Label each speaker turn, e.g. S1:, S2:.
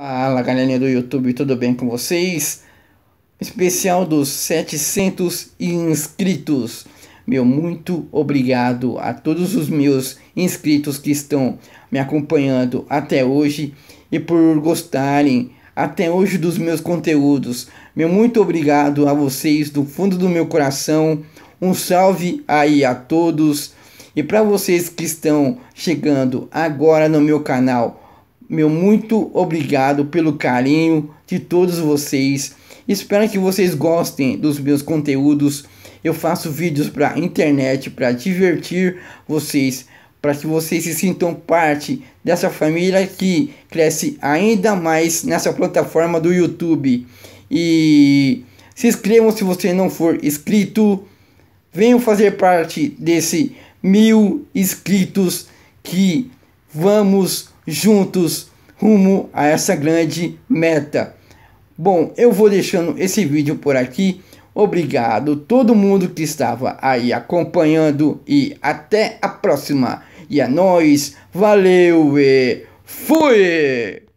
S1: Fala galerinha do YouTube, tudo bem com vocês? Especial dos 700 inscritos. Meu muito obrigado a todos os meus inscritos que estão me acompanhando até hoje e por gostarem até hoje dos meus conteúdos. Meu muito obrigado a vocês do fundo do meu coração. Um salve aí a todos. E para vocês que estão chegando agora no meu canal, meu muito obrigado pelo carinho de todos vocês. Espero que vocês gostem dos meus conteúdos. Eu faço vídeos para internet para divertir vocês, para que vocês se sintam parte dessa família que cresce ainda mais nessa plataforma do YouTube. E se inscrevam se você não for inscrito. Venham fazer parte desse mil inscritos que vamos juntos rumo a essa grande meta. Bom, eu vou deixando esse vídeo por aqui. Obrigado todo mundo que estava aí acompanhando e até a próxima. E a é nós, valeu e fui!